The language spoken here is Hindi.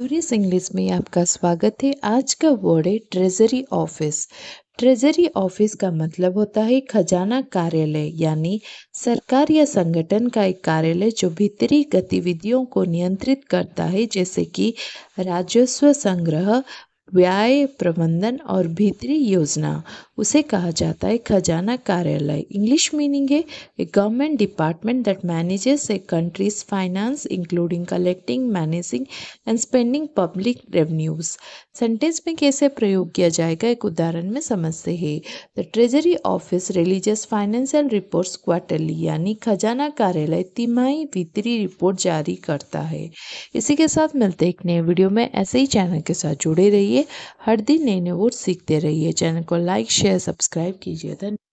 टूरिस्ट इंग्लिश में आपका स्वागत है आज का वर्ड है ट्रेजरी ऑफिस ट्रेजरी ऑफिस का मतलब होता है खजाना कार्यालय यानी सरकार या संगठन का एक कार्यालय जो भीतरी गतिविधियों को नियंत्रित करता है जैसे कि राजस्व संग्रह व्याय प्रबंधन और भीतरी योजना उसे कहा जाता है खजाना कार्यालय इंग्लिश मीनिंग है a government department that manages a country's finance including collecting managing and spending public revenues sentence में कैसे प्रयोग किया जाएगा एक उदाहरण में समझते हैं the treasury office releases financial reports quarterly यानी खजाना कार्यालय तिमाही भीतरी रिपोर्ट जारी करता है इसी के साथ मिलते एक नए वीडियो में ऐसे ही चैनल के साथ जुड़े रहिए हर दिन नए नए वोट सीखते रहिए चैनल को लाइक शेयर सब्सक्राइब कीजिए धन्यवाद